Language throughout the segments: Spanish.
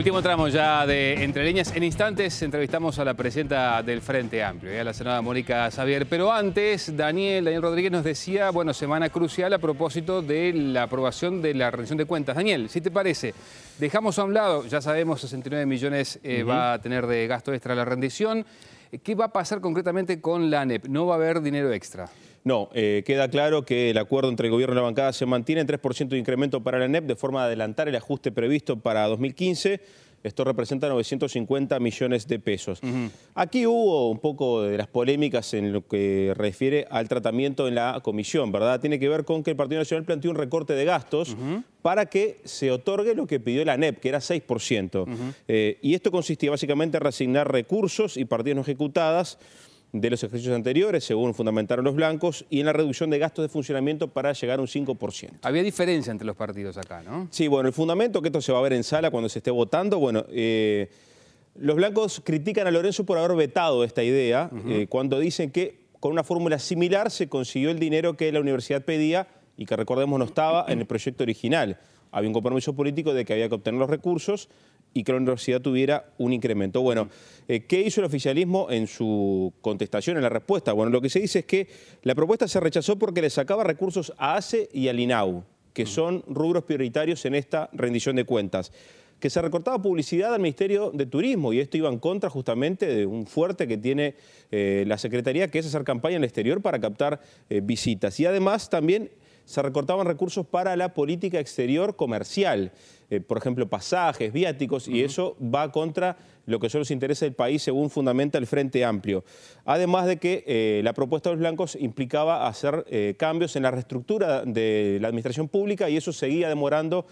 Último tramo ya de Entre Líneas. En instantes entrevistamos a la presidenta del Frente Amplio, ¿eh? a la senadora Mónica Xavier. Pero antes, Daniel, Daniel Rodríguez nos decía, bueno, semana crucial a propósito de la aprobación de la rendición de cuentas. Daniel, si te parece, dejamos a un lado, ya sabemos, 69 millones eh, va a tener de gasto extra la rendición. ¿Qué va a pasar concretamente con la ANEP? ¿No va a haber dinero extra? No, eh, queda claro que el acuerdo entre el gobierno y la bancada se mantiene en 3% de incremento para la ANEP de forma de adelantar el ajuste previsto para 2015. Esto representa 950 millones de pesos. Aquí hubo un poco de las polémicas en lo que refiere al tratamiento en la comisión, ¿verdad? Tiene que ver con que el Partido Nacional planteó un recorte de gastos para que se otorgue lo que pidió la ANEP, que era 6%. Eh, y esto consistía básicamente en reasignar recursos y partidas no ejecutadas de los ejercicios anteriores, según fundamentaron los blancos, y en la reducción de gastos de funcionamiento para llegar a un 5%. Había diferencia entre los partidos acá, ¿no? Sí, bueno, el fundamento, que esto se va a ver en sala cuando se esté votando, bueno... Eh, los blancos critican a Lorenzo por haber vetado esta idea eh, cuando dicen que con una fórmula similar se consiguió el dinero que la universidad pedía y que recordemos no estaba en el proyecto original. Había un compromiso político de que había que obtener los recursos y que la universidad tuviera un incremento. Bueno, eh, ¿qué hizo el oficialismo en su contestación, en la respuesta? Bueno, lo que se dice es que la propuesta se rechazó porque le sacaba recursos a ACE y al INAU, que son rubros prioritarios en esta rendición de cuentas que se recortaba publicidad al Ministerio de Turismo y esto iba en contra justamente de un fuerte que tiene eh, la Secretaría, que es hacer campaña en el exterior para captar eh, visitas. Y además también se recortaban recursos para la política exterior comercial. Eh, por ejemplo, pasajes, viáticos, y eso va contra lo que solo se interesa del país según fundamenta el Frente Amplio. Además de que eh, la propuesta de los blancos implicaba hacer eh, cambios en la reestructura de la administración pública y eso seguía demorando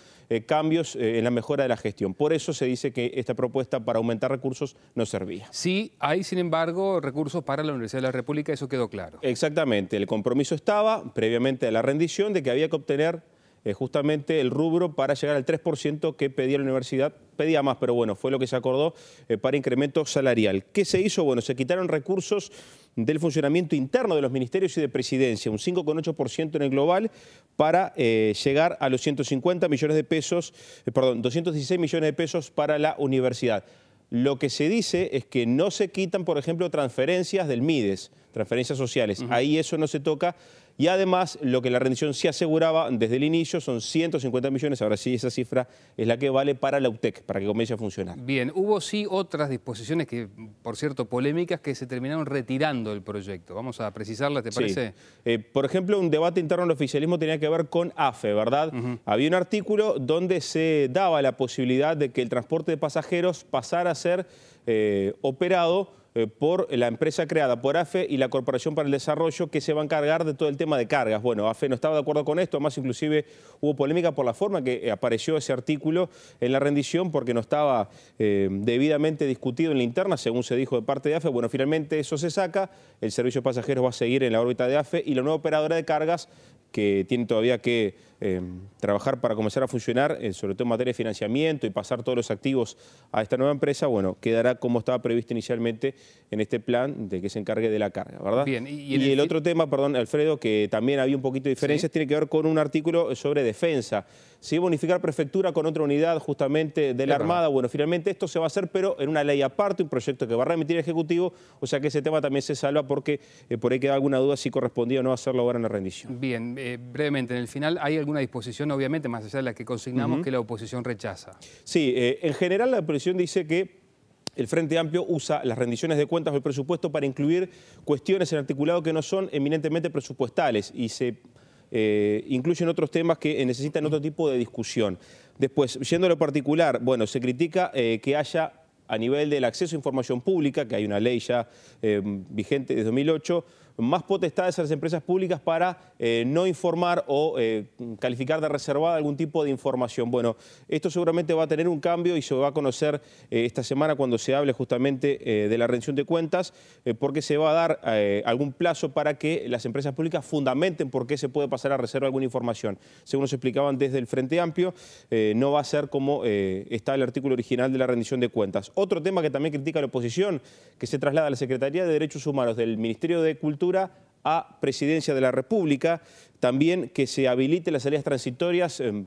cambios en la mejora de la gestión. Por eso se dice que esta propuesta para aumentar recursos no servía. Sí, hay sin embargo recursos para la Universidad de la República, eso quedó claro. Exactamente, el compromiso estaba previamente a la rendición de que había que obtener eh, justamente el rubro para llegar al 3% que pedía la universidad. Pedía más, pero bueno, fue lo que se acordó eh, para incremento salarial. ¿Qué se hizo? Bueno, se quitaron recursos del funcionamiento interno de los ministerios y de presidencia, un 5,8% en el global, para eh, llegar a los 150 millones de pesos, perdón, 216 millones de pesos para la universidad. Lo que se dice es que no se quitan, por ejemplo, transferencias del MIDES, transferencias sociales. Ahí eso no se toca y además, lo que la rendición se aseguraba desde el inicio son 150 millones, ahora sí esa cifra es la que vale para la UTEC, para que comience a funcionar. Bien, hubo sí otras disposiciones que, por cierto, polémicas, que se terminaron retirando del proyecto. Vamos a precisarlas, ¿te parece? Eh, por ejemplo, un debate interno el oficialismo tenía que ver con AFE, ¿verdad? Había un artículo donde se daba la posibilidad de que el transporte de pasajeros pasara a ser eh, operado eh, por la empresa creada por AFE y la Corporación para el Desarrollo que se va a encargar de todo el tema de cargas. Bueno, AFE no estaba de acuerdo con esto, además inclusive hubo polémica por la forma que eh, apareció ese artículo en la rendición porque no estaba eh, debidamente discutido en la interna, según se dijo de parte de AFE. Bueno, finalmente eso se saca, el servicio de pasajeros va a seguir en la órbita de AFE y la nueva operadora de cargas que tiene todavía que eh, trabajar para comenzar a funcionar, eh, sobre todo en materia de financiamiento y pasar todos los activos a esta nueva empresa, bueno, quedará como estaba previsto inicialmente en este plan de que se encargue de la carga, ¿verdad? Bien, y, el, otro tema, perdón, Alfredo, que también había un poquito de diferencias, tiene que ver con un artículo sobre defensa. si bonificar prefectura con otra unidad justamente de la Armada. Bueno, finalmente esto se va a hacer, pero en una ley aparte, un proyecto que va a remitir el Ejecutivo, o sea que ese tema también se salva porque eh, por ahí queda alguna duda si correspondía o no hacerlo ahora en la rendición. Bien, brevemente, en el final, ¿hay algún una disposición, obviamente, más allá de la que consignamos, que la oposición rechaza. Sí, eh, en general la oposición dice que el Frente Amplio usa las rendiciones de cuentas del presupuesto para incluir cuestiones en articulado que no son eminentemente presupuestales y se eh, incluyen otros temas que necesitan otro tipo de discusión. Después, yendo a lo particular, bueno, se critica eh, que haya a nivel del acceso a información pública, que hay una ley ya vigente desde 2008, más potestades a las empresas públicas para eh, no informar o eh, calificar de reservada algún tipo de información. Bueno, esto seguramente va a tener un cambio y se va a conocer eh, esta semana cuando se hable justamente de la rendición de cuentas, porque se va a dar algún plazo para que las empresas públicas fundamenten por qué se puede pasar a reserva alguna información. Según nos explicaban desde el Frente Amplio, no va a ser como está el artículo original de la rendición de cuentas. Otro tema que también critica la oposición, que se traslada a la Secretaría de Derechos Humanos del Ministerio de Cultura, a presidencia de la República. También que se habilite las salidas transitorias, del eh,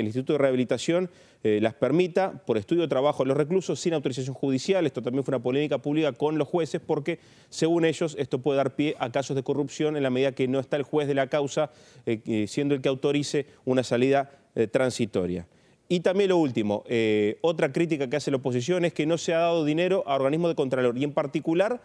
el Instituto de Rehabilitación eh, las permita por estudio de trabajo los reclusos sin autorización judicial. Esto también fue una polémica pública con los jueces porque, según ellos, esto puede dar pie a casos de corrupción en la medida que no está el juez de la causa eh, siendo el que autorice una salida transitoria. Y también lo último, otra crítica que hace la oposición es que no se ha dado dinero a organismos de Contralor y en particular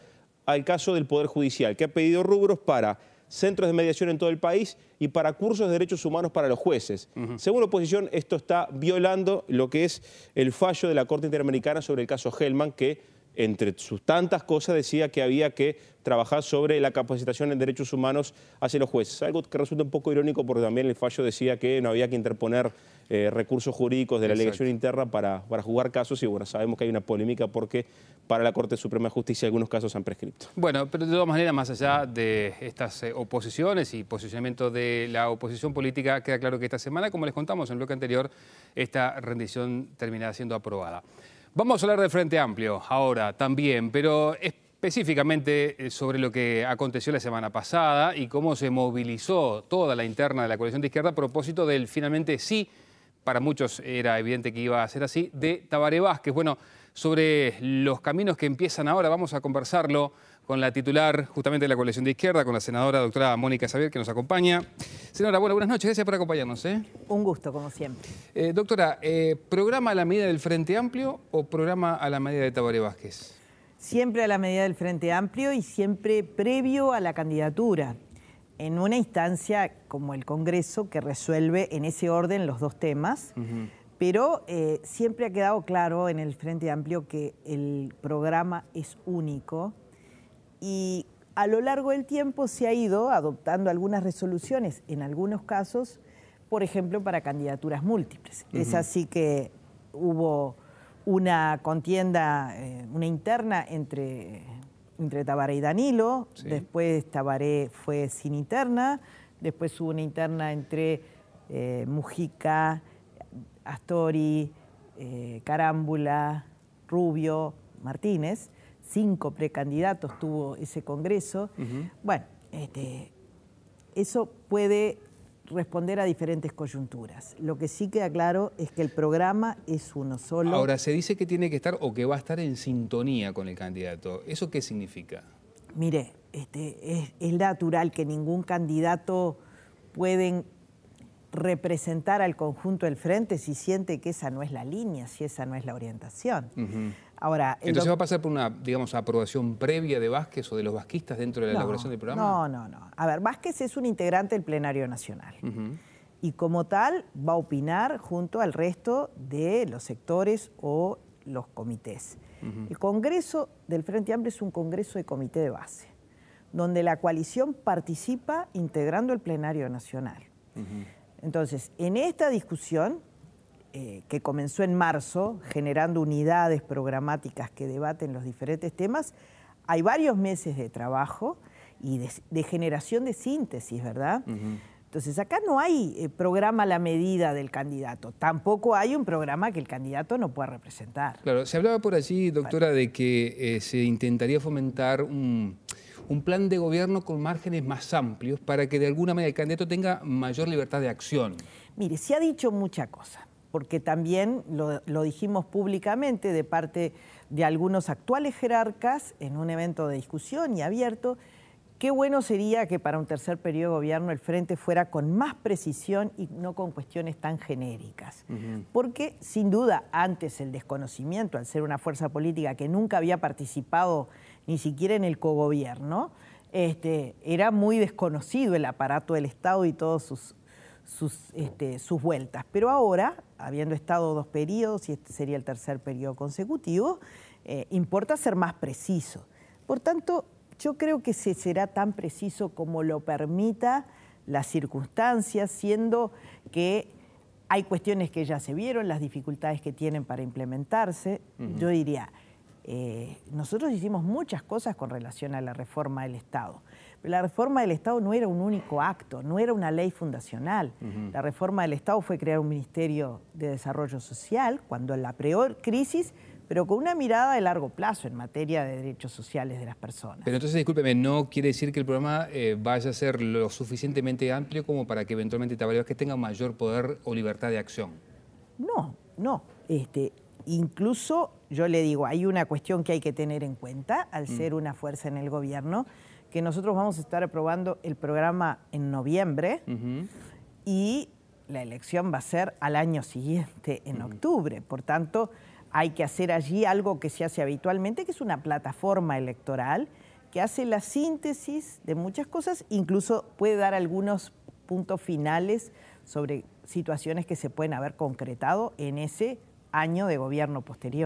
al caso del Poder Judicial, que ha pedido rubros para centros de mediación en todo el país y para cursos de derechos humanos para los jueces. Según la oposición, esto está violando lo que es el fallo de la Corte Interamericana sobre el caso Hellman, que entre sus tantas cosas, decía que había que trabajar sobre la capacitación en derechos humanos hacia los jueces. Algo que resulta un poco irónico porque también el fallo decía que no había que interponer eh, recursos jurídicos de la legación interna para, para jugar casos y bueno, sabemos que hay una polémica porque para la Corte Suprema de Justicia algunos casos han prescrito. Bueno, pero de todas maneras, más allá de estas eh, oposiciones y posicionamiento de la oposición política, queda claro que esta semana, como les contamos en el bloque anterior, esta rendición terminará siendo aprobada. Vamos a hablar del Frente Amplio ahora también, pero específicamente eh, sobre lo que aconteció la semana pasada y cómo se movilizó toda la interna de la coalición de izquierda a propósito del finalmente sí, para muchos era evidente que iba a ser así, de Tabaré Vázquez. Bueno, sobre los caminos que empiezan ahora, vamos a conversarlo con la titular justamente de la coalición de izquierda, con la senadora doctora Mónica Xavier, que nos acompaña. Senadora, buenas noches, gracias por acompañarnos. ¿eh? Un gusto, como siempre. Eh, doctora, eh, ¿programa a la medida del Frente Amplio o programa a la medida de Tabaré Vázquez? Siempre a la medida del Frente Amplio y siempre previo a la candidatura, en una instancia como el Congreso que resuelve en ese orden los dos temas. Pero siempre ha quedado claro en el Frente Amplio que el programa es único, y a lo largo del tiempo se ha ido adoptando algunas resoluciones, en algunos casos, por ejemplo, para candidaturas múltiples. Es así que hubo una contienda, eh, una interna entre, Tabaré y Danilo, después Tabaré fue sin interna, después hubo una interna entre eh, Mujica, Astori, eh, Carámbula, Rubio, Martínez, cinco precandidatos tuvo ese Congreso. Bueno, este, eso puede responder a diferentes coyunturas. Lo que sí queda claro es que el programa es uno solo. Ahora, se dice que tiene que estar o que va a estar en sintonía con el candidato. ¿Eso qué significa? Mire, este, es, natural que ningún candidato pueda representar al conjunto del frente si siente que esa no es la línea, si esa no es la orientación. Entonces va a pasar por una, digamos, aprobación previa de Vázquez o de los vasquistas dentro de la elaboración del programa. No, no, no. A ver, Vázquez es un integrante del plenario nacional. Y como tal va a opinar junto al resto de los sectores o los comités. El Congreso del Frente Amplio es un Congreso de comité de base, donde la coalición participa integrando el plenario nacional. Entonces, en esta discusión eh, que comenzó en marzo, generando unidades programáticas que debaten los diferentes temas, hay varios meses de trabajo y de, generación de síntesis, ¿verdad? Entonces, acá no hay eh, programa a la medida del candidato, tampoco hay un programa que el candidato no pueda representar. Claro, se hablaba por allí, doctora, de que eh, se intentaría fomentar un, un plan de gobierno con márgenes más amplios para que de alguna manera el candidato tenga mayor libertad de acción. Mire, se ha dicho mucha cosa porque también lo, dijimos públicamente de parte de algunos actuales jerarcas en un evento de discusión y abierto, qué bueno sería que para un tercer periodo de gobierno el frente fuera con más precisión y no con cuestiones tan genéricas. Porque sin duda antes el desconocimiento, al ser una fuerza política que nunca había participado ni siquiera en el cogobierno, este, era muy desconocido el aparato del Estado y todos sus este, sus, vueltas. Pero ahora, habiendo estado dos periodos, y este sería el tercer periodo consecutivo, eh, importa ser más preciso. Por tanto, yo creo que se será tan preciso como lo permita la circunstancia, siendo que hay cuestiones que ya se vieron, las dificultades que tienen para implementarse. Yo diría, eh, nosotros hicimos muchas cosas con relación a la reforma del Estado. La reforma del Estado no era un único acto, no era una ley fundacional. La reforma del Estado fue crear un Ministerio de Desarrollo Social cuando en la peor crisis pero con una mirada de largo plazo en materia de derechos sociales de las personas. Pero entonces, discúlpeme, no quiere decir que el programa eh, vaya a ser lo suficientemente amplio como para que eventualmente Tabaré que tenga mayor poder o libertad de acción. No, no. Este, incluso, yo le digo, hay una cuestión que hay que tener en cuenta al mm. ser una fuerza en el gobierno que nosotros vamos a estar aprobando el programa en noviembre y la elección va a ser al año siguiente, en octubre. Por tanto, hay que hacer allí algo que se hace habitualmente, que es una plataforma electoral que hace la síntesis de muchas cosas, incluso puede dar algunos puntos finales sobre situaciones que se pueden haber concretado en ese año de gobierno posterior.